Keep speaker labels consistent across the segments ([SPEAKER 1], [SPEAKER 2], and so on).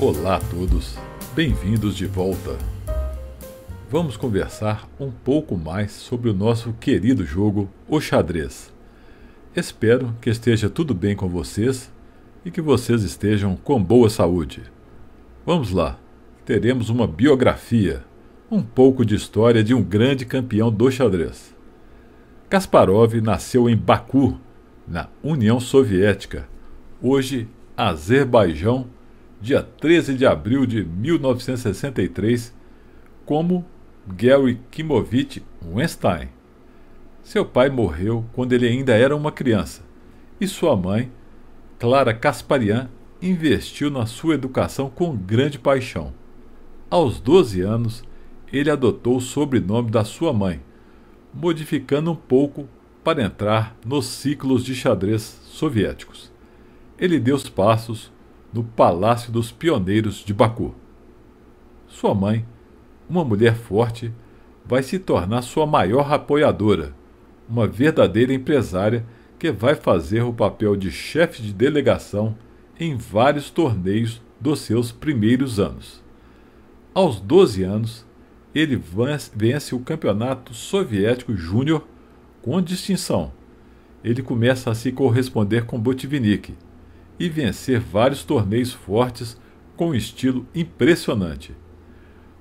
[SPEAKER 1] Olá a todos, bem-vindos de volta. Vamos conversar um pouco mais sobre o nosso querido jogo, o xadrez. Espero que esteja tudo bem com vocês e que vocês estejam com boa saúde. Vamos lá, teremos uma biografia, um pouco de história de um grande campeão do xadrez. Kasparov nasceu em Baku, na União Soviética, hoje Azerbaijão dia 13 de abril de 1963, como Gary Kimovich Weinstein. Seu pai morreu quando ele ainda era uma criança e sua mãe, Clara Kasparian, investiu na sua educação com grande paixão. Aos 12 anos, ele adotou o sobrenome da sua mãe, modificando um pouco para entrar nos ciclos de xadrez soviéticos. Ele deu os passos no Palácio dos Pioneiros de Baku. Sua mãe, uma mulher forte, vai se tornar sua maior apoiadora, uma verdadeira empresária que vai fazer o papel de chefe de delegação em vários torneios dos seus primeiros anos. Aos 12 anos, ele vence o Campeonato Soviético Júnior com distinção. Ele começa a se corresponder com Botvinnik, e vencer vários torneios fortes com um estilo impressionante.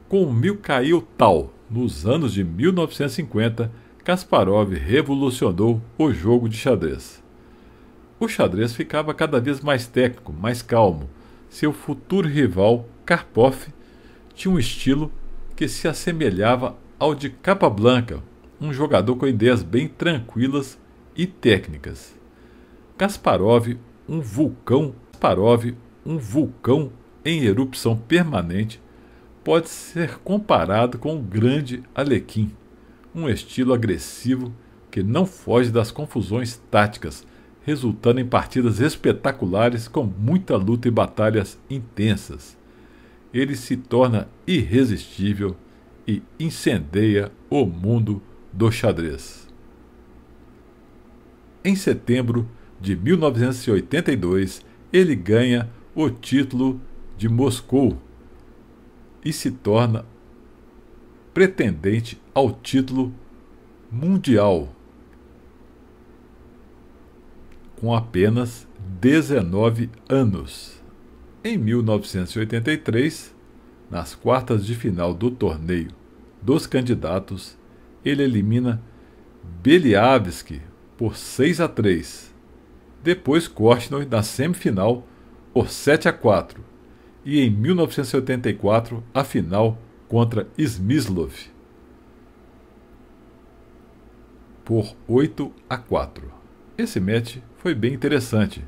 [SPEAKER 1] Com Mikhail Tal, nos anos de 1950, Kasparov revolucionou o jogo de xadrez. O xadrez ficava cada vez mais técnico, mais calmo. Seu futuro rival, Karpov, tinha um estilo que se assemelhava ao de Capablanca, um jogador com ideias bem tranquilas e técnicas. Kasparov um vulcão, Parov, um vulcão em erupção permanente, pode ser comparado com o grande Alequim, um estilo agressivo que não foge das confusões táticas, resultando em partidas espetaculares com muita luta e batalhas intensas. Ele se torna irresistível e incendeia o mundo do xadrez. Em setembro de 1982, ele ganha o título de Moscou e se torna pretendente ao título mundial com apenas 19 anos. Em 1983, nas quartas de final do torneio dos candidatos, ele elimina Beliavski por 6 a 3 depois Kortner na semifinal por 7 a 4 e em 1984 a final contra Smyslov por 8 a 4. Esse match foi bem interessante,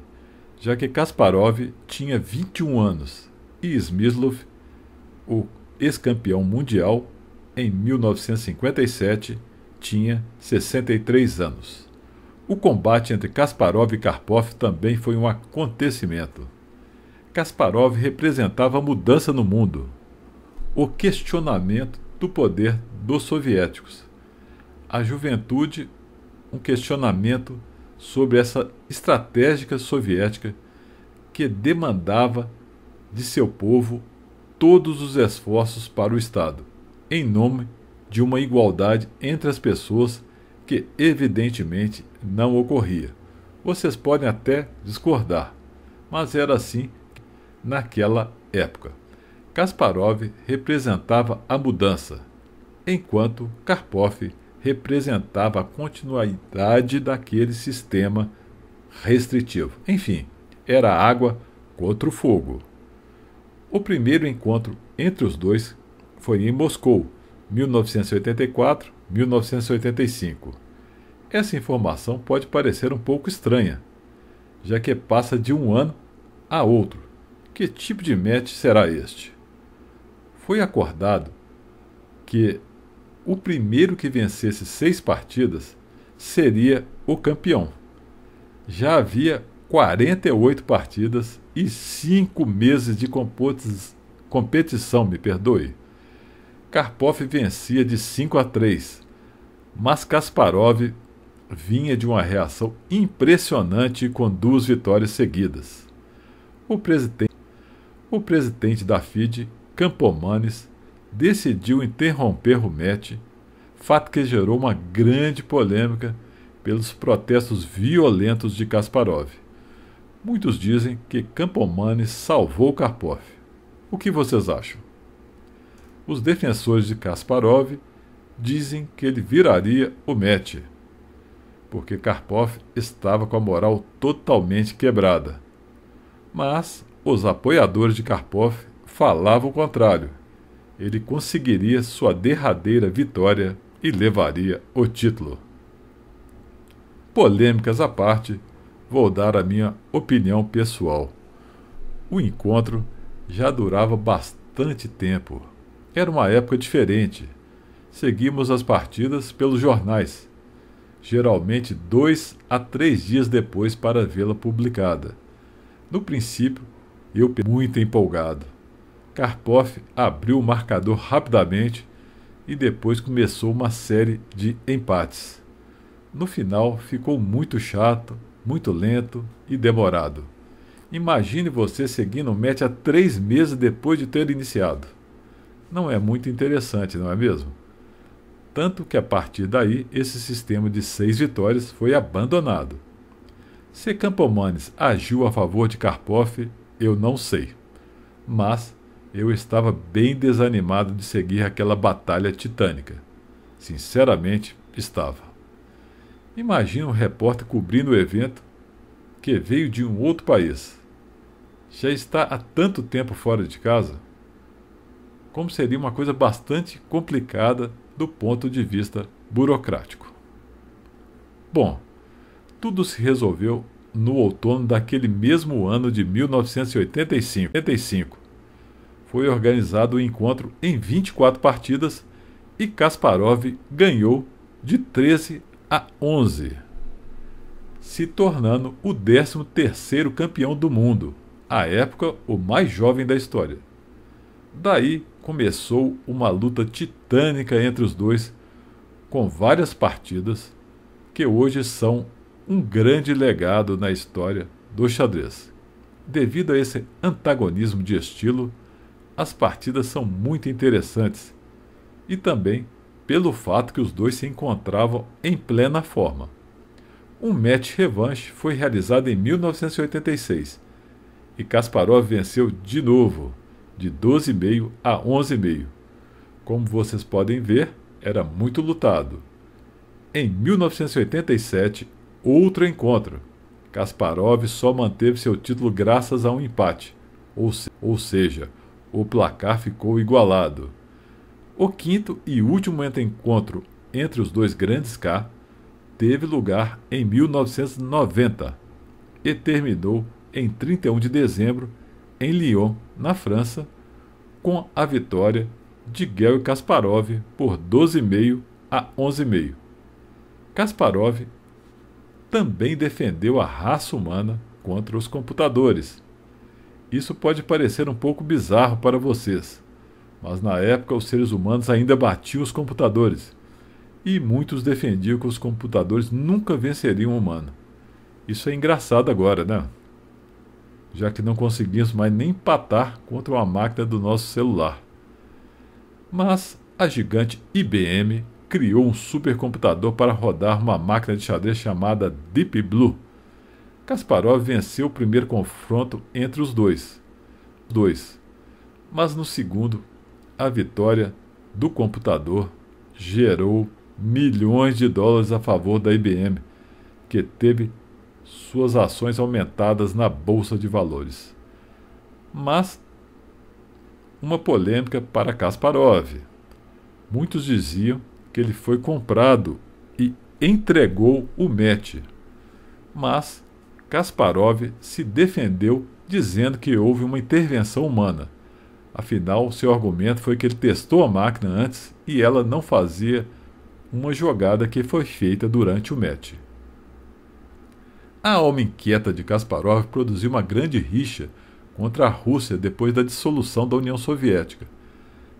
[SPEAKER 1] já que Kasparov tinha 21 anos e Smyslov, o ex-campeão mundial em 1957, tinha 63 anos. O combate entre Kasparov e Karpov também foi um acontecimento. Kasparov representava a mudança no mundo, o questionamento do poder dos soviéticos. A juventude, um questionamento sobre essa estratégica soviética que demandava de seu povo todos os esforços para o Estado, em nome de uma igualdade entre as pessoas que evidentemente não ocorria. Vocês podem até discordar, mas era assim naquela época. Kasparov representava a mudança, enquanto Karpov representava a continuidade daquele sistema restritivo. Enfim, era água contra o fogo. O primeiro encontro entre os dois foi em Moscou, 1984, 1985. Essa informação pode parecer um pouco estranha, já que passa de um ano a outro. Que tipo de match será este? Foi acordado que o primeiro que vencesse seis partidas seria o campeão. Já havia 48 partidas e cinco meses de competição, me perdoe. Karpov vencia de 5 a 3, mas Kasparov vinha de uma reação impressionante com duas vitórias seguidas. O presidente, o presidente da FIDE, Campomanes, decidiu interromper o match, fato que gerou uma grande polêmica pelos protestos violentos de Kasparov. Muitos dizem que Campomanes salvou Karpov. O que vocês acham? os defensores de Kasparov dizem que ele viraria o match, porque Karpov estava com a moral totalmente quebrada. Mas os apoiadores de Karpov falavam o contrário. Ele conseguiria sua derradeira vitória e levaria o título. Polêmicas à parte, vou dar a minha opinião pessoal. O encontro já durava bastante tempo. Era uma época diferente. Seguimos as partidas pelos jornais, geralmente dois a três dias depois para vê-la publicada. No princípio, eu muito empolgado. Karpov abriu o marcador rapidamente e depois começou uma série de empates. No final, ficou muito chato, muito lento e demorado. Imagine você seguindo o match há três meses depois de ter iniciado não é muito interessante, não é mesmo? Tanto que a partir daí esse sistema de seis vitórias foi abandonado. Se Campomanes agiu a favor de Karpov, eu não sei. Mas eu estava bem desanimado de seguir aquela batalha titânica. Sinceramente, estava. Imagina um repórter cobrindo o evento que veio de um outro país. Já está há tanto tempo fora de casa como seria uma coisa bastante complicada do ponto de vista burocrático. Bom, tudo se resolveu no outono daquele mesmo ano de 1985. Foi organizado o um encontro em 24 partidas e Kasparov ganhou de 13 a 11, se tornando o 13º campeão do mundo, à época o mais jovem da história. Daí começou uma luta titânica entre os dois, com várias partidas que hoje são um grande legado na história do xadrez. Devido a esse antagonismo de estilo, as partidas são muito interessantes e também pelo fato que os dois se encontravam em plena forma. Um match revanche foi realizado em 1986 e Kasparov venceu de novo de 12,5 a 11,5. Como vocês podem ver, era muito lutado. Em 1987, outro encontro. Kasparov só manteve seu título graças a um empate, ou, se, ou seja, o placar ficou igualado. O quinto e último encontro entre os dois grandes K teve lugar em 1990 e terminou em 31 de dezembro em Lyon, na França, com a vitória de Gary Kasparov por 12,5 a 11,5. Kasparov também defendeu a raça humana contra os computadores. Isso pode parecer um pouco bizarro para vocês, mas na época os seres humanos ainda batiam os computadores. E muitos defendiam que os computadores nunca venceriam o humano. Isso é engraçado agora, né? já que não conseguimos mais nem empatar contra uma máquina do nosso celular. Mas a gigante IBM criou um supercomputador para rodar uma máquina de xadrez chamada Deep Blue. Kasparov venceu o primeiro confronto entre os dois. Dois. Mas no segundo, a vitória do computador gerou milhões de dólares a favor da IBM, que teve suas ações aumentadas na Bolsa de Valores. Mas uma polêmica para Kasparov. Muitos diziam que ele foi comprado e entregou o match. Mas Kasparov se defendeu dizendo que houve uma intervenção humana. Afinal, seu argumento foi que ele testou a máquina antes e ela não fazia uma jogada que foi feita durante o match. A alma inquieta de Kasparov produziu uma grande rixa contra a Rússia depois da dissolução da União Soviética.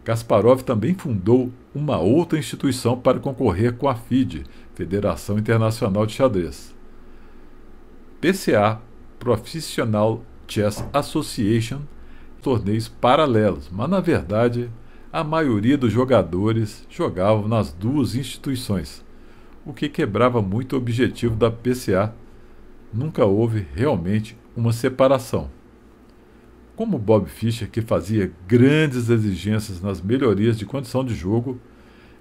[SPEAKER 1] Kasparov também fundou uma outra instituição para concorrer com a FIDE, Federação Internacional de Xadrez. PCA, Professional Chess Association, torneios paralelos, mas na verdade a maioria dos jogadores jogavam nas duas instituições, o que quebrava muito o objetivo da PCA nunca houve realmente uma separação. Como Bob Fischer, que fazia grandes exigências nas melhorias de condição de jogo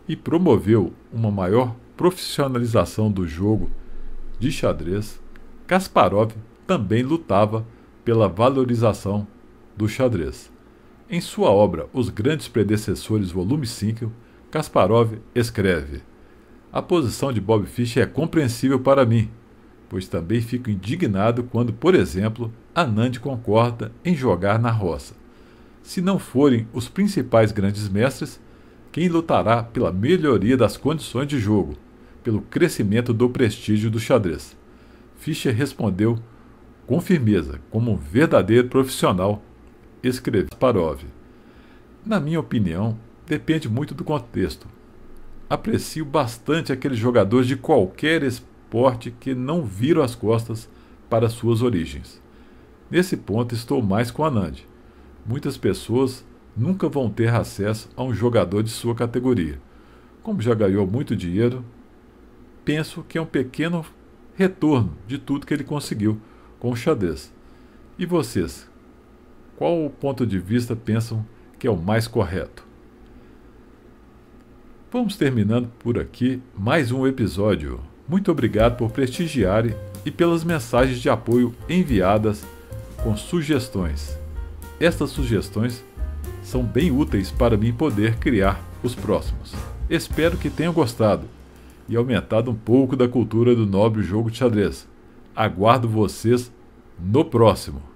[SPEAKER 1] e promoveu uma maior profissionalização do jogo de xadrez, Kasparov também lutava pela valorização do xadrez. Em sua obra Os Grandes Predecessores, volume 5, Kasparov escreve: A posição de Bob Fischer é compreensível para mim, pois também fico indignado quando, por exemplo, Anand concorda em jogar na roça. Se não forem os principais grandes mestres, quem lutará pela melhoria das condições de jogo, pelo crescimento do prestígio do xadrez? Fischer respondeu com firmeza, como um verdadeiro profissional, escreveu Kasparov. Na minha opinião, depende muito do contexto. Aprecio bastante aqueles jogadores de qualquer espécie porte que não viram as costas para suas origens. Nesse ponto estou mais com a Nand. Muitas pessoas nunca vão ter acesso a um jogador de sua categoria. Como já ganhou muito dinheiro, penso que é um pequeno retorno de tudo que ele conseguiu com o xadrez. E vocês? Qual o ponto de vista pensam que é o mais correto? Vamos terminando por aqui mais um episódio. Muito obrigado por prestigiar e pelas mensagens de apoio enviadas com sugestões. Estas sugestões são bem úteis para mim poder criar os próximos. Espero que tenham gostado e aumentado um pouco da cultura do nobre jogo de xadrez. Aguardo vocês no próximo.